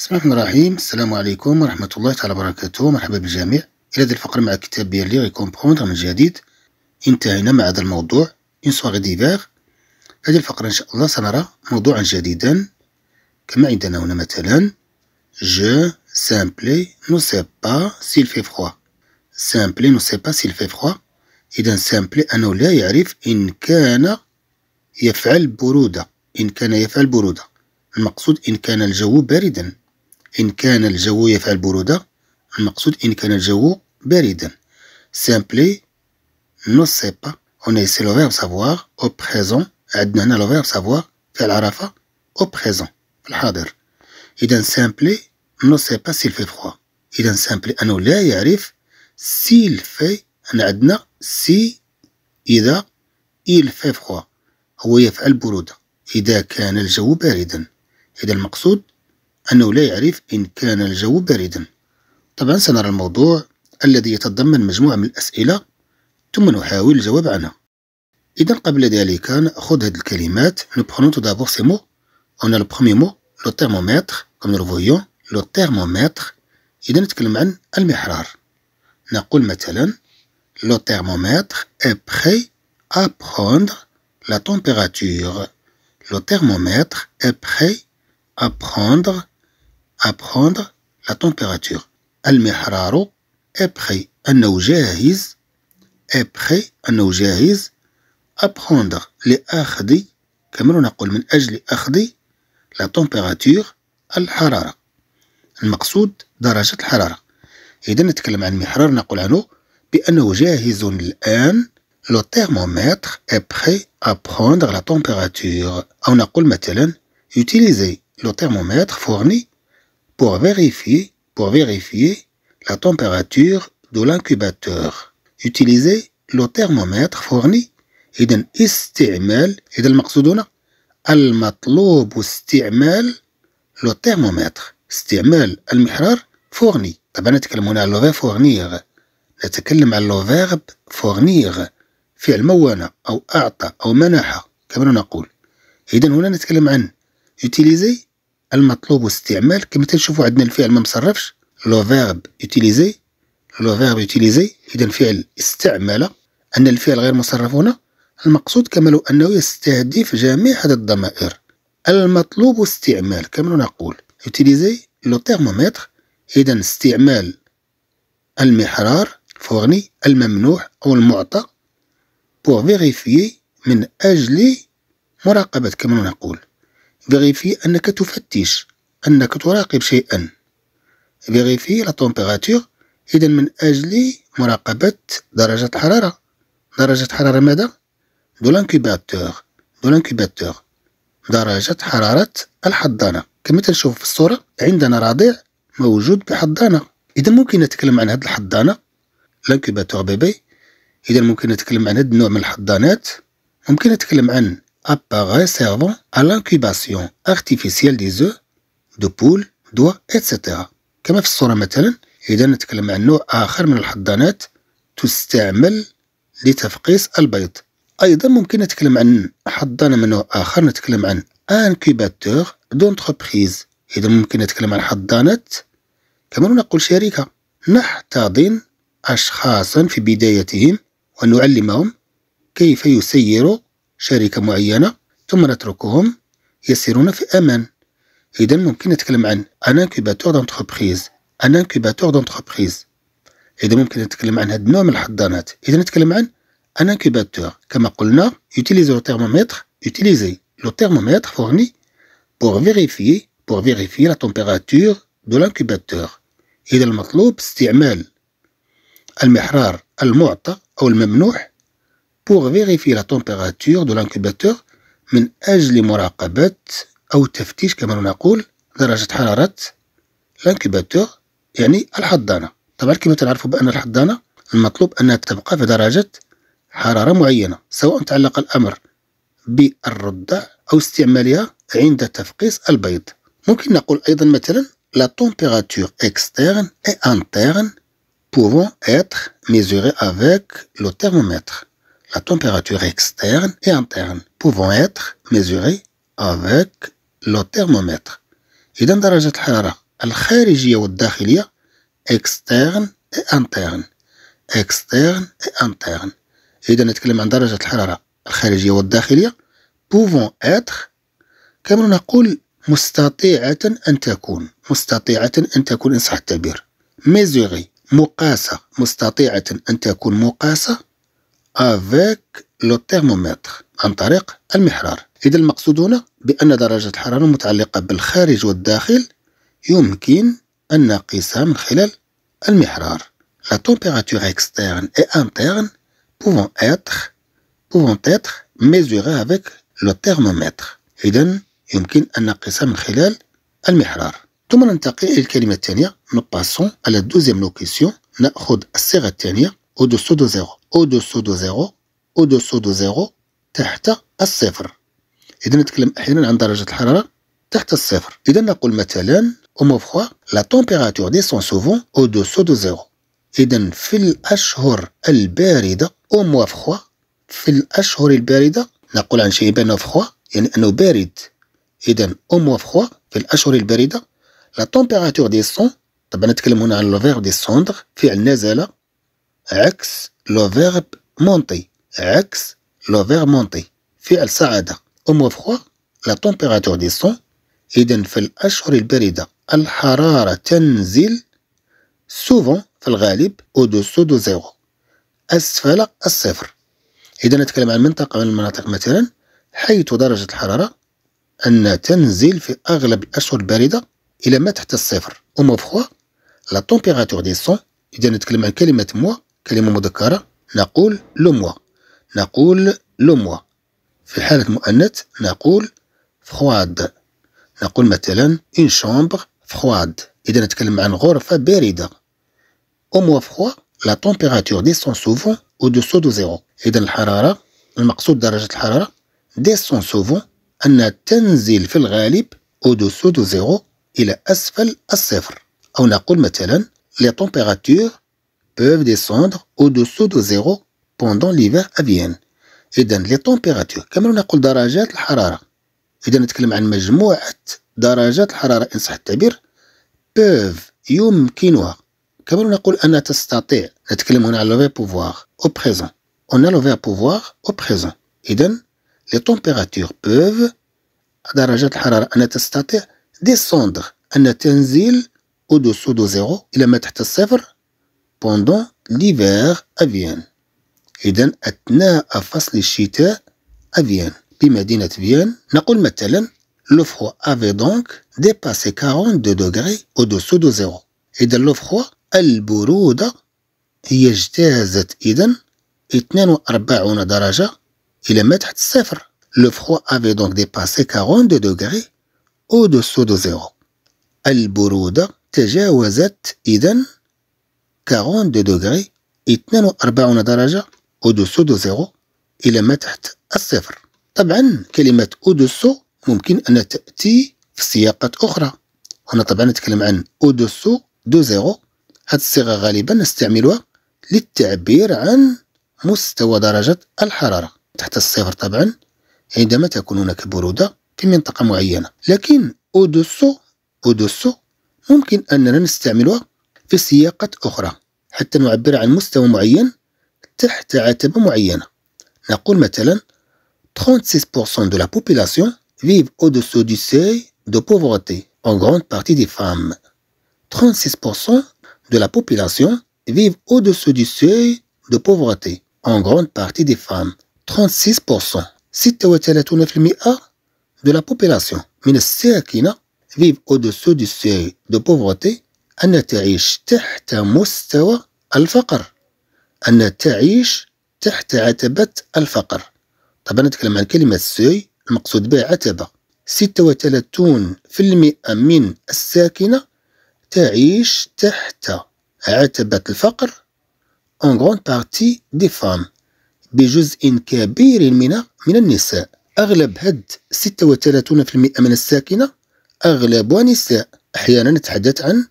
بسم الله الرحمن الرحيم السلام عليكم ورحمة الله تعالى وبركاته مرحبا بالجميع إلى هذه الفقرة مع كتاب بيرلي ريكومبوندر من جديد انتهينا مع هذا الموضوع إن سواغ ديفاغ هذه الفقرة إن شاء الله سنرى موضوعا جديدا كما عندنا هنا مثلا جو سامبلي نو سي با سيل في فخوا سامبلي نو سي با سيل في فخوا إذا سامبلي أنه لا يعرف إن كان يفعل برودة إن كان يفعل برودة المقصود إن كان الجو باردا إن كان الجو يفعل برودة المقصود إن كان الجو باردا simply ne sais pas on a ici le verbe savoir au présent عندنا هنا لو فيرب savoir في العرفة au présent في الحاضر إذا simply ne sais pas s'il fait froid إذا simply أنه لا يعرف s'il fait أنا عندنا si إذا il fait froid هو يفعل برودة إذا كان الجو باردا إذا المقصود أنه لا يعرف إن كان الجو باردا طبعا سنرى الموضوع الذي يتضمن مجموعة من الأسئلة ثم نحاول الجواب عنها إذا قبل ذلك نأخذ هذه الكلمات نبخنون تدابور سيمو هنا البخميمو لو ترمومتر كما نرفويون لو ترمومتر إذا نتكلم عن المحرار نقول مثلا لو ترمومتر أبخي أبخوندر لا تمبيراتور لو ترمومتر أبخي أبخوندر à prendre la température. al Al-mihraru est المحرار après أنه جاهز après أنه جاهز à prendre لأخذ كما نقول من أجل أخذ لا température الحرارة المقصود درجة الحرارة إذا نتكلم عن محرار نقول عنه بأنه جاهز الآن Le thermomètre est prêt à prendre la température أو نقول مثلا utiliser le thermomètre fourni pour vérifier, pour vérifier la température de l'incubateur. Utilisez le thermomètre fourni. إذا استعمال إذا المقصود هنا المطلوب استعمال لو تhermomètre استعمال المحرار فورني طبعا نتكلم هنا على لو فورنيغ نتكلم على لو فيرب فورنيغ فعل مون أو أعطى أو منح كما نقول إذا هنا نتكلم عن يوتيليزي المطلوب استعمال كما تنشوفوا عندنا الفعل ما مصرفش لو فيرب يوتيليزي لو فيرب يوتيليزي اذا فعل استعمل ان الفعل غير مصرف هنا المقصود كما لو انه يستهدف جميع هذه الضمائر المطلوب استعمال كما نقول يوتيليزي لو ترمومتر اذا استعمال المحرار فورني الممنوح او المعطى بور فيغيفيي من اجل مراقبه كما نقول فيريفي أنك تفتش أنك تراقب شيئا فيريفي لا تومبيراتور إذا من أجل مراقبة درجة حرارة درجة حرارة ماذا؟ دو لانكيباتور دو لانكيباتور درجة حرارة الحضانة كما تنشوف في الصورة عندنا رضيع موجود بحضانة إذا ممكن نتكلم عن هذه الحضانة لانكيباتور بيبي إذا ممكن نتكلم عن هذا النوع من الحضانات ممكن نتكلم عن appareils servant à l'incubation artificielle des œufs de poules, d'oies, etc كما في الصورة مثلا إذا نتكلم عن نوع آخر من الحضانات تستعمل لتفقيس البيض أيضا ممكن نتكلم عن حضانة من نوع آخر نتكلم عن انكوباتور دونتربريز إذا ممكن نتكلم عن حضانة كما نقول شركة نحتضن أشخاصا في بدايتهم ونعلمهم كيف يسيروا شركة معينة ثم نتركهم يسيرون في أمان إذا ممكن نتكلم عن ان انكوباتور دونتربريز ان انكوباتور دونتربريز إذا ممكن نتكلم عن هذا النوع من الحضانات إذا نتكلم عن ان انكوباتور كما قلنا يوتيليزي لو تhermomètre يوتيليزي لو thermomètre فورني بور vérifier بور vérifier لا température دو l'incubateur إذا المطلوب استعمال المحرار المعطى أو الممنوح pour vérifier la température de l'incubateur من أجل مراقبة أو تفتيش كما نقول درجة حرارة الانكوباتور يعني الحضانة طبعا كما تعرفوا بأن الحضانة المطلوب أنها تبقى في درجة حرارة معينة سواء تعلق الأمر بالرضع أو استعمالها عند تفقيس البيض ممكن نقول أيضا مثلا لا température اكسترن اي انترن pouvant être mesurées avec le thermomètre la température externe et interne pouvant être mesurée avec le thermomètre إذا درجة الحرارة الخارجية والداخلية externe et interne externe et interne إذا نتكلم عن درجة الحرارة الخارجية والداخلية pouvant être كما نقول مستطيعة أن تكون مستطيعة أن تكون إن صح التعبير mesurée مقاسة مستطيعة أن تكون مقاسة افيك لو تhermomètre عن طريق المحرار إذا المقصود هنا بأن درجة الحرارة المتعلقة بالخارج والداخل يمكن أن نقيسها من خلال المحرار La température externe et interne pouvant être pouvant être mesurées avec le thermomètre إذا يمكن أن نقيسها من خلال المحرار ثم ننتقل إلى الكلمة الثانية نو باسون على الدوزيام لوكيسيون نأخذ الصيغة الثانية او دو سو دو زيرو او دو سو دو زيرو او دو سو دو زيرو تحت الصفر اذا نتكلم احيانا عن درجه الحراره تحت الصفر اذا نقول مثلا اومفوا لا تمبيراتور دي سون سوفون او دو سو دو زيرو اذا في الاشهر البارده اومفوا في الاشهر البارده نقول عن شيء بانفوا يعني انه بارد اذا اومفوا في الاشهر البارده لا تمبيراتور دي سون طبعا نتكلم هنا عن لو فيغ دي سوندغ فعل نزله عكس لو فيرب مونتي عكس لو فيرب مونتي فعل صعد مو فخوا لا دي سون إذا في الأشهر الباردة الحرارة تنزل سوفون في الغالب او دوسو دو زيرو أسفل الصفر إذا نتكلم عن منطقة من المناطق مثلا حيث درجة الحرارة أن تنزل في أغلب الأشهر الباردة إلى ما تحت الصفر مو فخوا لا دي سون إذا نتكلم عن كلمة موا كلمة مذكرة نقول لوموا نقول لوموا في حالة مؤنث نقول فخواد نقول مثلا إن شامبر فخواد إذا نتكلم عن غرفة باردة أو موا فخوا لا تمبيراتور ديسون سوفون أو دوسو دو زيرو إذا الحرارة المقصود درجة الحرارة ديسون سوفون أنها تنزل في الغالب أو دوسو دو زيرو إلى أسفل الصفر أو نقول مثلا لي تمبيراتور peuvent descendre au-dessous de zéro pendant l'hiver à Vienne. Et donc, les températures. Comme on a dit, d'arajat chaleur, Et donc, on a dit, majmouat d'arajat l'harara, en sa tabir, peuvent, yum, kinoa. Comme on a dit, on a et on a dit, levé pouvoir au présent. On a levé pouvoir au présent. Et donc, les températures peuvent, d'arajat l'harara, en a descendre, en a au-dessous de zéro, il a mettre à sèvres, pendant l'hiver à فيينا إذا أثناء فصل الشتاء à Vienne. بمدينة فيينا نقول مثلا Le froid avait donc dépassé 42 degrés au-dessous de zéro. إذا لو فخوا البرودة هي اجتازت إذا 42 درجة إلى ما تحت الصفر. Le froid avait donc dépassé 42 degrés au-dessous de zéro. البرودة تجاوزت إذا دو دوغري 42 درجة أودوسو دو زيرو إلى ما تحت الصفر طبعا كلمة أودوسو ممكن أن تأتي في سياقات أخرى هنا طبعا نتكلم عن أودوسو دو زيرو هذه الصيغة غالبا نستعملها للتعبير عن مستوى درجة الحرارة تحت الصفر طبعا عندما تكون هناك برودة في منطقة معينة لكن أودوسو أودوسو ممكن أننا نستعملها في سياقات أخرى حتى نعبر عن معين تحت عتبة معينة نقول مثلا 36% de la population vivent au-dessous du seuil de pauvreté, en grande partie des femmes. 36% de la population vivent au-dessous du seuil de pauvreté, en grande partie des femmes. 36% 36% de la population, vivent au-dessous du seuil de pauvreté أن تعيش تحت مستوى الفقر أن تعيش تحت عتبة الفقر طبعا نتكلم عن كلمة سوي المقصود بها عتبة 36% من الساكنة تعيش تحت عتبة الفقر اون غون بارتي دي فام بجزء كبير من من النساء أغلب هد 36% من الساكنة أغلبها نساء أحيانا نتحدث عن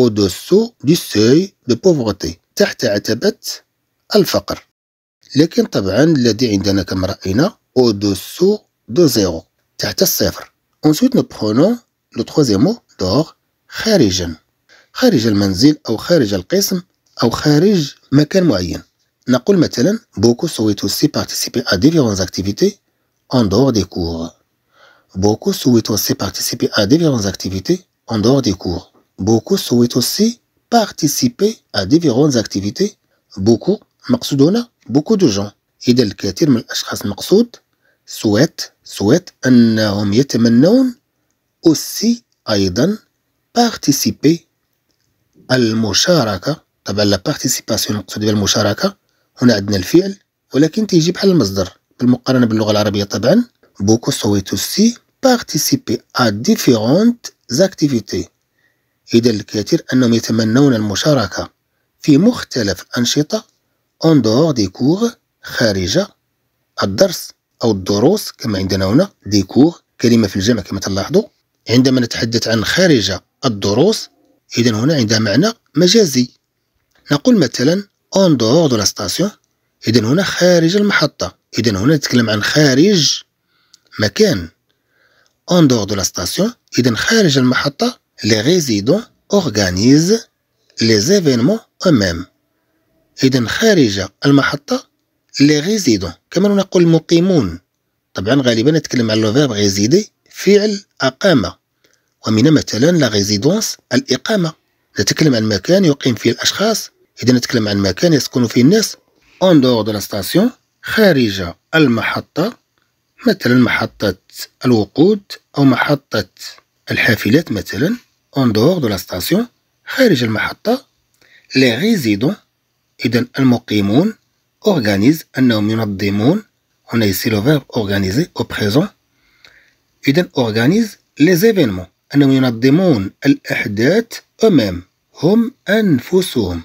au-dessous du seuil de pauvreté تحت عتبة الفقر لكن طبعا الذي عندنا كما رأينا au-dessous de zéro تحت الصفر ensuite nous prenons le troisième mot dehors خارجا خارج المنزل أو خارج القسم أو خارج مكان معين نقول مثلا beaucoup souhaitent aussi participer à différentes activités en dehors des cours beaucoup souhaitent aussi participer à différentes activités en dehors des cours beaucoup souhaitent aussi participer à différentes activités beaucoup مقصود beaucoup de gens إذا الكثير من الأشخاص المقصود souhaitent souhaitent أنهم يتمنون aussi أيضا participer المشاركة طبعا لا بارتيسيباسيون مقصود بها المشاركة هنا عندنا الفعل ولكن تيجي بحال المصدر بالمقارنة باللغة العربية طبعا beaucoup souhaitent aussi participer à différentes activités إذا الكثير أنهم يتمنون المشاركة في مختلف أنشطة اون دور دي كور خارج الدرس أو الدروس كما عندنا هنا دي كور كلمة في الجمع كما تلاحظوا عندما نتحدث عن خارج الدروس إذا هنا عندها معنى مجازي نقول مثلا اون دور دو لا ستاسيون إذا هنا خارج المحطة إذا هنا نتكلم عن خارج مكان اون دور دو لا ستاسيون إذا خارج المحطة les résidents organisent les événements eux-mêmes إذا خارج المحطة لي ريزيدون كما نقول مقيمون. طبعا غالبا نتكلم على لوفيرب résider فعل أقام ومن مثلا لا ريزيدونس الإقامة نتكلم عن مكان يقيم فيه الأشخاص إذا نتكلم عن مكان يسكن فيه الناس اون دور دو ستاسيون خارج المحطة مثلا محطة الوقود أو محطة الحافلات مثلا en dehors de la station خارج المحطة les résidents إذن المقيمون organisent أنهم ينظمون on a ici le verbe organiser au présent إذن organisent les événements أنهم ينظمون الأحداث eux-mêmes هم أنفسهم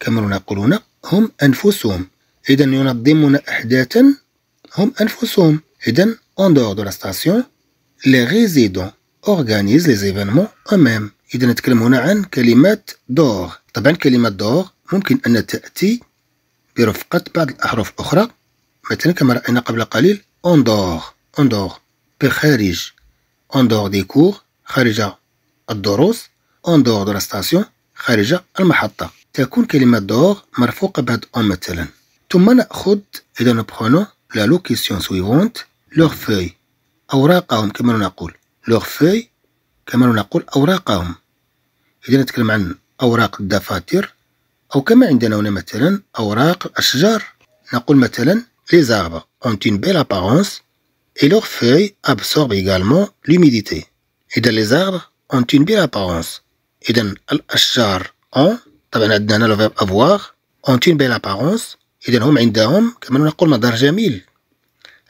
كما نقولون هم أنفسهم إذن ينظمون أحداثا هم أنفسهم إذن en dehors de la station les résidents organise les événements إذا نتكلم هنا عن كلمات دور طبعا كلمة دور ممكن أن تأتي برفقة بعض الأحرف الأخرى مثلا كما رأينا قبل قليل اون اون أندور بخارج اون أندور دي كور خارج الدروس اون أندور دو ستاسيون خارج المحطة تكون كلمة دور مرفوقة بعد أون مثلا ثم نأخذ إذا نبخونو لا لوكيسيون سويفونت لور فوي أوراقهم كما نقول لوغ فوي كمان نقول أوراقهم إذا نتكلم عن أوراق الدفاتر أو كما عندنا هنا مثلا أوراق الأشجار نقول مثلا لي زاربا أونت إين بيل أبارونس إي لوغ فوي أبسورب إيكالمون لوميديتي إذا لي زاربا أونت إين بيل أبارونس إذا الأشجار أون طبعا عندنا هنا لو فيرب أفواغ أونت إين بيل أبارونس إذا هم عندهم كمان نقول مدار جميل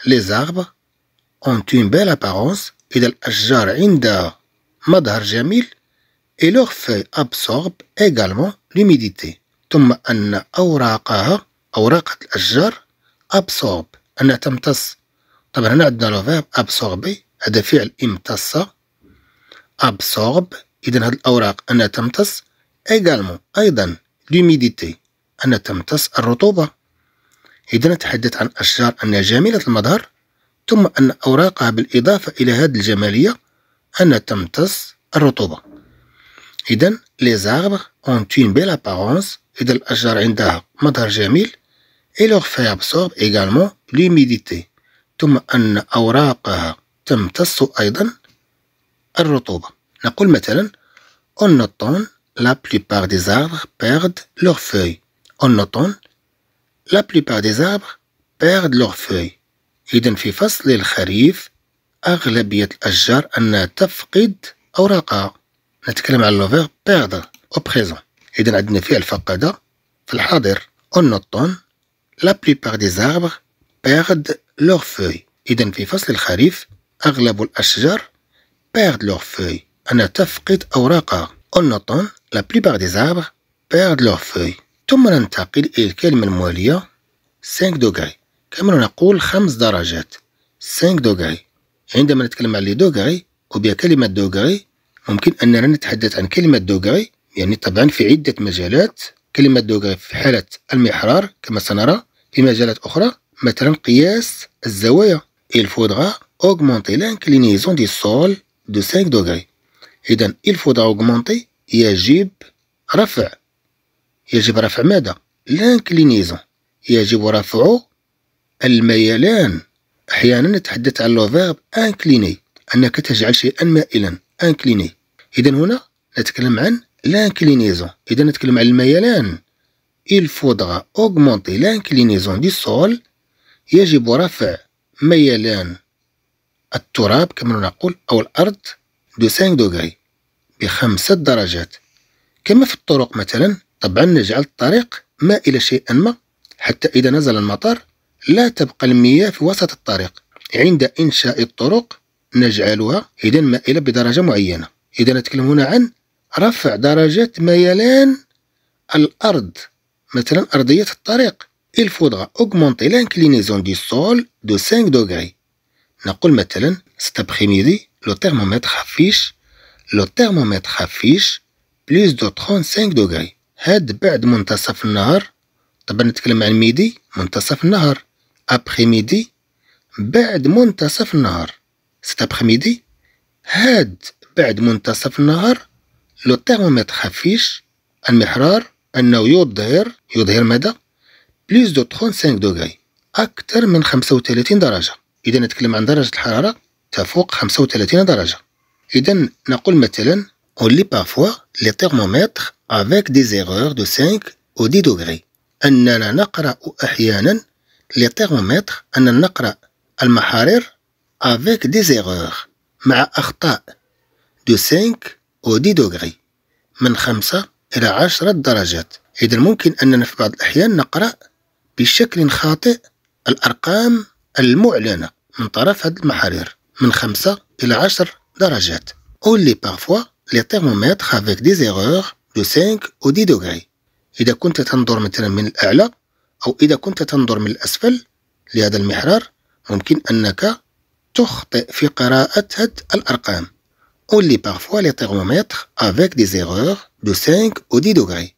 لي زاربا أونت إين بيل أبارونس إذا الأشجار عندها مظهر جميل إلوغ في أبسورب absorbent لوميديتي ثم أن أوراقها أوراق الأشجار أبسورب أنها تمتص طبعا هنا عندنا لو فيرب أبسوربي هذا فعل امتص أبسورب إذا هذه الأوراق أنها تمتص également أيضا لوميديتي أنها تمتص الرطوبة إذا نتحدث عن أشجار أنها جميلة المظهر ثم أن أوراقها بالإضافة إلى هذه الجمالية أنها تمتص الرطوبة إذا لي زاربغ ont une belle apparence إذا الأشجار عندها مظهر جميل et leur feuilles absorbent également l'humidité ثم أن أوراقها تمتص أيضا الرطوبة نقول مثلا En automne, la plupart des arbres perdent leurs feuilles. En automne, la plupart des arbres perdent leurs feuilles. إذا في فصل الخريف أغلبية الأشجار أنها تفقد أوراقها نتكلم على لوفير بيرد أو بريزون إذا عندنا فعل فقد في الحاضر أون الطون لا بليبار دي زاربغ بيرد لور فوي إذا في فصل الخريف أغلب الأشجار بيرد لور فوي أنها تفقد أوراقها أون الطون لا بليبار دي زاربغ بيرد لور فوي ثم ننتقل إلى الكلمة الموالية 5 دوغري كما نقول خمس درجات 5 دوغري عندما نتكلم على دوغري أو كلمة دوغري ممكن أننا نتحدث عن كلمة دوغري يعني طبعا في عدة مجالات كلمة دوغري في حالة المحرار كما سنرى في مجالات أخرى مثلا قياس الزوايا il faudra augmenter l'inclinaison du sol de 5 degrés إذا il faudra augmenter يجب رفع يجب رفع ماذا؟ l'inclinaison يجب رفعه الميلان أحيانا نتحدث عن لو فيرب انكليني أنك تجعل شيئا مائلا انكليني إذا هنا نتكلم عن لانكلينيزون إذا نتكلم عن الميلان il faudra augmenter l'inclinaison du sol يجب رفع ميلان التراب كما نقول أو الأرض دو 5 دوغري بخمسة درجات كما في الطرق مثلا طبعا نجعل الطريق مائلة شيئا ما حتى إذا نزل المطر لا تبقى المياه في وسط الطريق عند إنشاء الطرق نجعلها إذا مائلة بدرجة معينة إذا نتكلم هنا عن رفع درجة ميلان الأرض مثلا أرضية الطريق il faudra augmenter l'inclinaison du sol de 5 degrés. نقول مثلا cet après-midi le thermomètre affiche le thermomètre affiche plus de 35 degrés. هاد بعد منتصف النهار طبعا نتكلم عن ميدي منتصف النهار ابريميدي بعد منتصف النهار ست apres هاد بعد منتصف النهار لو تيرمومتر خفيش المحرار انه يظهر يظهر مدى بليس دو 35 دوغري اكثر من 35 درجه اذا نتكلم عن درجه الحراره تفوق 35 درجه اذا نقول مثلا on lit parfois les thermomètres avec des erreurs de 5 ou 10 degrés اننا نقرا احيانا لي تيرمومتر أن نقرأ المحارير افيك دي زيغور مع أخطاء دو 5 أو دي دوغري من 5 إلى 10 درجات إذا ممكن أننا في بعض الأحيان نقرأ بشكل خاطئ الأرقام المعلنة من طرف هذه المحارير من 5 إلى 10 درجات أو لي بارفوا لي تيرمومتر افيك دي زيغور دو 5 أو دي دوغري إذا كنت تنظر مثلا من الأعلى أو إذا كنت تنظر من الأسفل لهذا المحرار ممكن أنك تخطئ في قراءة هاد الأرقام. On lit parfois les thermomètres avec des erreurs de 5 ou 10 degrés.